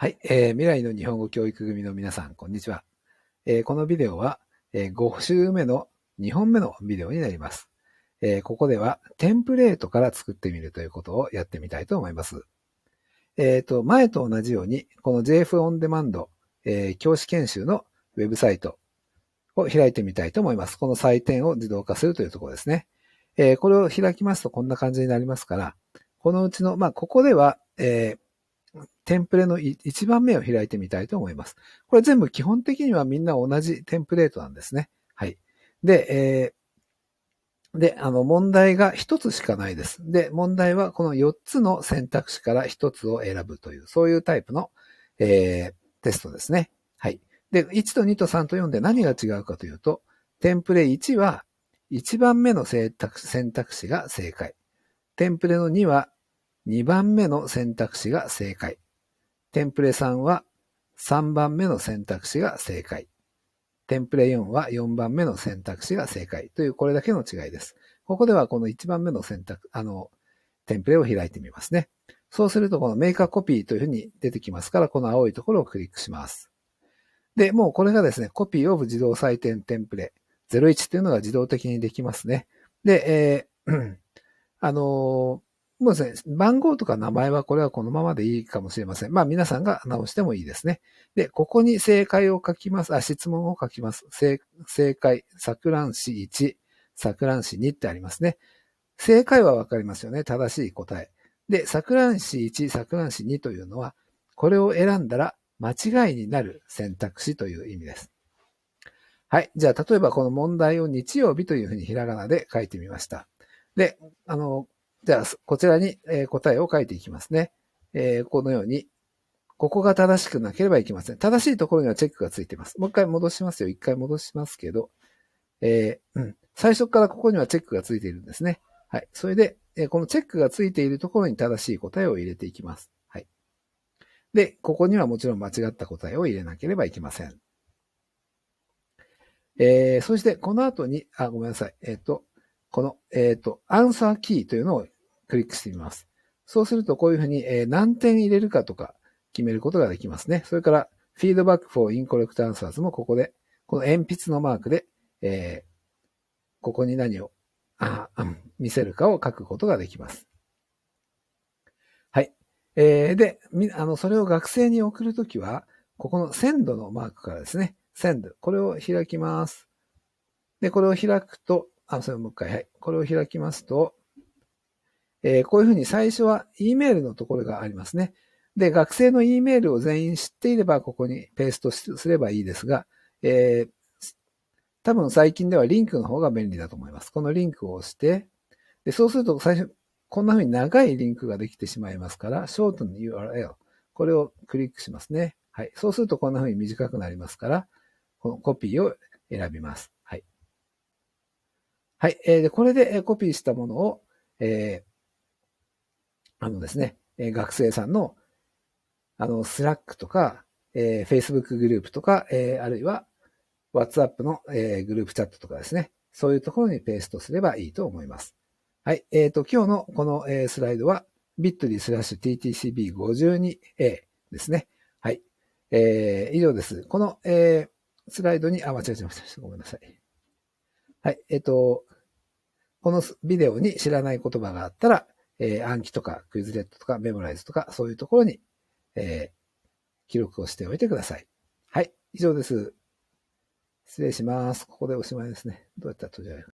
はい、えー、未来の日本語教育組の皆さん、こんにちは。えー、このビデオは、えー、5週目の2本目のビデオになります、えー、ここではテンプレートから作ってみるということをやってみたいと思います。えっ、ー、と、前と同じように、この JF オンデマンド、えー、教師研修のウェブサイトを開いてみたいと思います。この採点を自動化するというところですね。えー、これを開きますとこんな感じになりますから、このうちの、まあ、ここでは、えーテンプレの1番目を開いてみたいと思います。これ全部基本的にはみんな同じテンプレートなんですね。はい。で、えー、で、あの、問題が1つしかないです。で、問題はこの4つの選択肢から1つを選ぶという、そういうタイプの、えー、テストですね。はい。で、1と2と3と4で何が違うかというと、テンプレ1は1番目の選択肢が正解。テンプレの2は2番目の選択肢が正解。テンプレ3は3番目の選択肢が正解。テンプレ4は4番目の選択肢が正解というこれだけの違いです。ここではこの1番目の選択、あの、テンプレを開いてみますね。そうするとこのメーカーコピーというふうに出てきますから、この青いところをクリックします。で、もうこれがですね、コピーオブ自動採点テンプレ01というのが自動的にできますね。で、えー、あのーもうですね、番号とか名前はこれはこのままでいいかもしれません。まあ皆さんが直してもいいですね。で、ここに正解を書きます。あ、質問を書きます。正正解、錯乱詞1、錯乱詞2ってありますね。正解はわかりますよね。正しい答え。で、錯乱詞1、錯乱詞2というのは、これを選んだら間違いになる選択肢という意味です。はい。じゃあ、例えばこの問題を日曜日というふうにひらがなで書いてみました。で、あの、では、こちらに答えを書いていきますね。えー、このように、ここが正しくなければいけません。正しいところにはチェックがついています。もう一回戻しますよ。一回戻しますけど、えー、うん。最初からここにはチェックがついているんですね。はい。それで、えー、このチェックがついているところに正しい答えを入れていきます。はい。で、ここにはもちろん間違った答えを入れなければいけません。えー、そして、この後に、あ、ごめんなさい。えっ、ー、と、この、えっ、ー、と、アンサーキーというのをクリックしてみます。そうすると、こういうふうに、え何点入れるかとか決めることができますね。それから、フィードバック for incorrect answers もここで、この鉛筆のマークで、えここに何をあ見せるかを書くことができます。はい。えー、で、あの、それを学生に送るときは、ここの鮮度のマークからですね、鮮度、これを開きます。で、これを開くと、あ、それもう一回、はい。これを開きますと、えー、こういうふうに最初は E メールのところがありますね。で、学生の E メールを全員知っていれば、ここにペーストすればいいですが、えー、多分最近ではリンクの方が便利だと思います。このリンクを押して、でそうすると最初、こんな風に長いリンクができてしまいますから、ショートの URL、これをクリックしますね。はい。そうするとこんな風に短くなりますから、このコピーを選びます。はい。はい。えー、で、これでコピーしたものを、えー、あのですね、え学生さんの、あの、スラックとか、えー、Facebook グループとか、えー、あるいは WhatsApp の、えー、グループチャットとかですね、そういうところにペーストすればいいと思います。はい。えっ、ー、と、今日のこの、えー、スライドは、bit.ly スラッシュ ttcb52a ですね。はい。えー、以上です。この、えー、スライドに、あ、間違えちゃいました。ごめんなさい。はい。えっ、ー、と、このビデオに知らない言葉があったら、えー、暗記とか、クイズレットとか、メモライズとか、そういうところに、えー、記録をしておいてください。はい、以上です。失礼します。ここでおしまいですね。どうやったら閉じられる